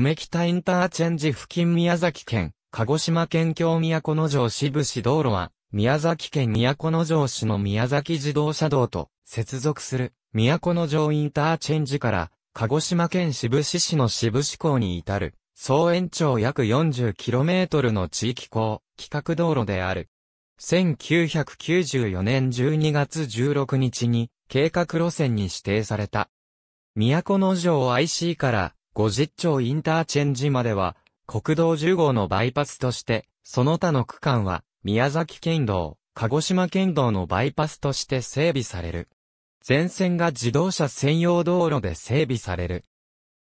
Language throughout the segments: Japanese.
梅北インターチェンジ付近宮崎県、鹿児島県境都城支部市道路は、宮崎県都城市の宮崎自動車道と接続する都城インターチェンジから鹿児島県志布志市の志布志港に至る総延長約 40km の地域港企画道路である。1994年12月16日に計画路線に指定された。都城 IC から50町インターチェンジまでは、国道10号のバイパスとして、その他の区間は、宮崎県道、鹿児島県道のバイパスとして整備される。全線が自動車専用道路で整備される。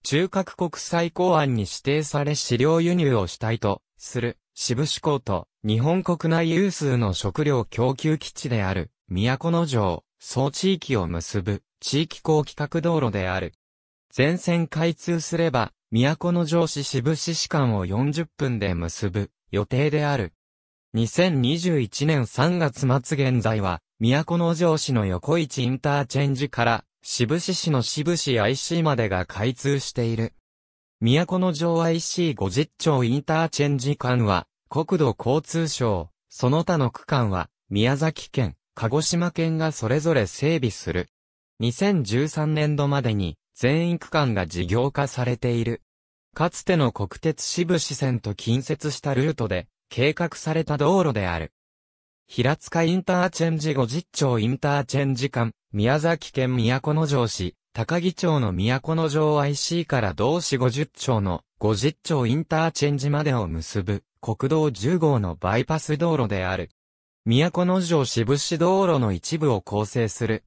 中核国際公安に指定され飼料輸入を主体とする渋志港と日本国内有数の食料供給基地である都の城、総地域を結ぶ地域公規格道路である。全線開通すれば、都城市渋志市間を40分で結ぶ予定である。2021年3月末現在は、都城市の横市インターチェンジから、渋志市の渋志 IC までが開通している。都城 IC50 町インターチェンジ間は、国土交通省、その他の区間は、宮崎県、鹿児島県がそれぞれ整備する。2013年度までに、全域間が事業化されている。かつての国鉄支部支線と近接したルートで、計画された道路である。平塚インターチェンジ50町インターチェンジ間、宮崎県都城市、高木町の都城 IC から同市50町の50町インターチェンジまでを結ぶ国道10号のバイパス道路である。都城支部市道路の一部を構成する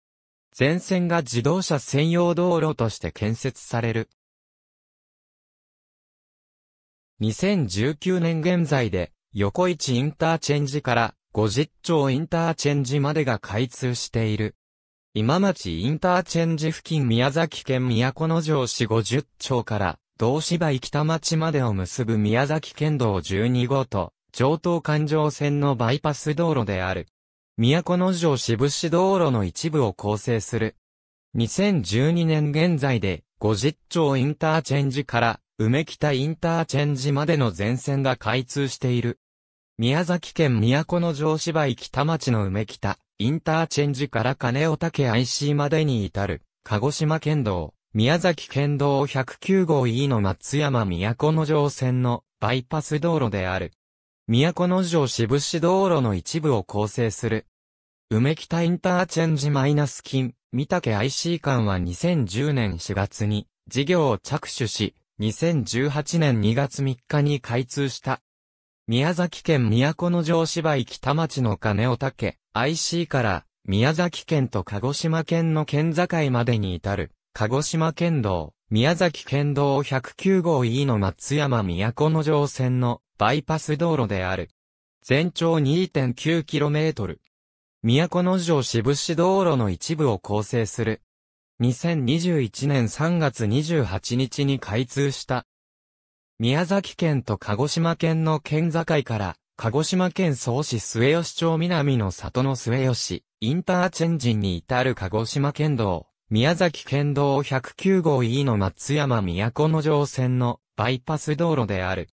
全線が自動車専用道路として建設される。2019年現在で、横市インターチェンジから50丁インターチェンジまでが開通している。今町インターチェンジ付近宮崎県都城市50丁から道芝生北町までを結ぶ宮崎県道12号と上東環状線のバイパス道路である。都城渋市道路の一部を構成する。2012年現在で、50町インターチェンジから、梅北インターチェンジまでの全線が開通している。宮崎県都城芝居北町の梅北、インターチェンジから金尾竹 IC までに至る、鹿児島県道、宮崎県道109号 E の松山都城線のバイパス道路である。都城渋市道路の一部を構成する。梅北インターチェンジマイナス金、三竹 IC 間は2010年4月に事業を着手し、2018年2月3日に開通した。宮崎県都城芝居北町の金を竹 IC から宮崎県と鹿児島県の県境までに至る鹿児島県道、宮崎県道109号 E の松山都城線のバイパス道路である。全長 2.9km。都城渋市道路の一部を構成する。2021年3月28日に開通した。宮崎県と鹿児島県の県境から、鹿児島県総市末吉町南の里の末吉、インターチェンジに至る鹿児島県道、宮崎県道109号 E の松山都城線のバイパス道路である。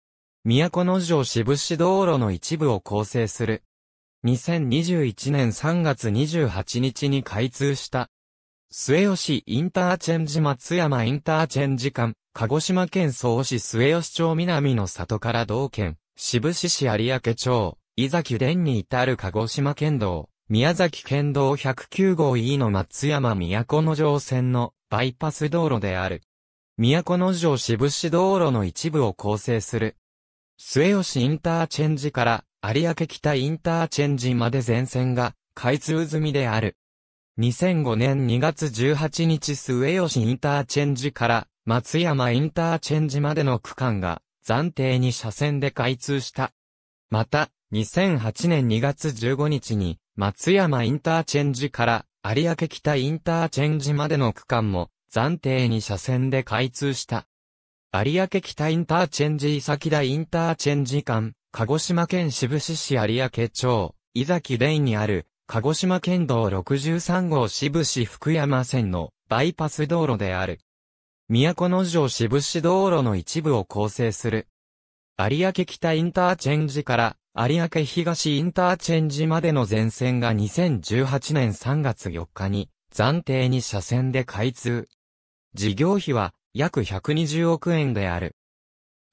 都城渋市道路の一部を構成する。2021年3月28日に開通した。末吉インターチェンジ松山インターチェンジ間、鹿児島県総市末吉町南の里から道県、渋市市有明町、伊崎連に至る鹿児島県道、宮崎県道109号 E の松山都城線のバイパス道路である。都城渋市道路の一部を構成する。末吉インターチェンジから有明北インターチェンジまで全線が開通済みである。2005年2月18日末吉インターチェンジから松山インターチェンジまでの区間が暫定に車線で開通した。また、2008年2月15日に松山インターチェンジから有明北インターチェンジまでの区間も暫定に車線で開通した。有明北インターチェンジ伊崎田インターチェンジ間、鹿児島県渋志市有明町、伊崎田イにある、鹿児島県道63号渋志福山線のバイパス道路である。都の城渋志道路の一部を構成する。有明北インターチェンジから有明東インターチェンジまでの全線が2018年3月4日に暫定に車線で開通。事業費は約120億円である。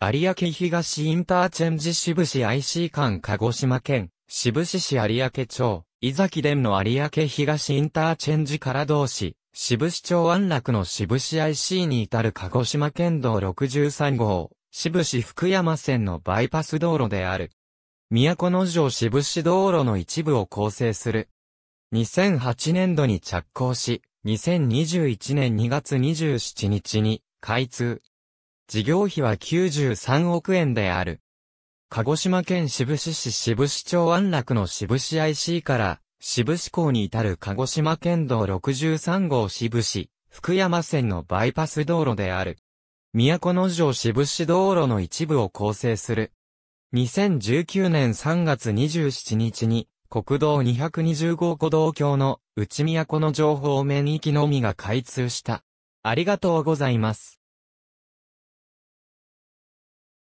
有明東インターチェンジ渋市 IC 間鹿児島県、渋市市有明町、伊崎伝の有明東インターチェンジから同市、渋市町安楽の渋市 IC に至る鹿児島県道63号、渋市福山線のバイパス道路である。都の城渋市道路の一部を構成する。2008年度に着工し、2021年2月27日に開通。事業費は93億円である。鹿児島県志布志市志布志町安楽の志布志 IC から志布志港に至る鹿児島県道63号志布志、福山線のバイパス道路である。都の城志布志道路の一部を構成する。2019年3月27日に国道225号道橋の内都の情報面域のみが開通した。ありがとうございます。